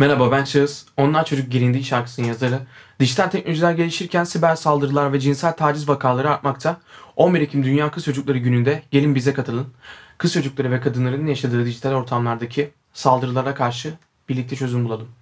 Merhaba ben Şahıs. Onlar Çocuk Gelindiği şarkısının yazarı. Dijital teknolojiler gelişirken siber saldırılar ve cinsel taciz vakaları artmakta. 11 Ekim Dünya Kız Çocukları Günü'nde gelin bize katılın. Kız çocukları ve kadınların yaşadığı dijital ortamlardaki saldırılara karşı birlikte çözüm bulalım.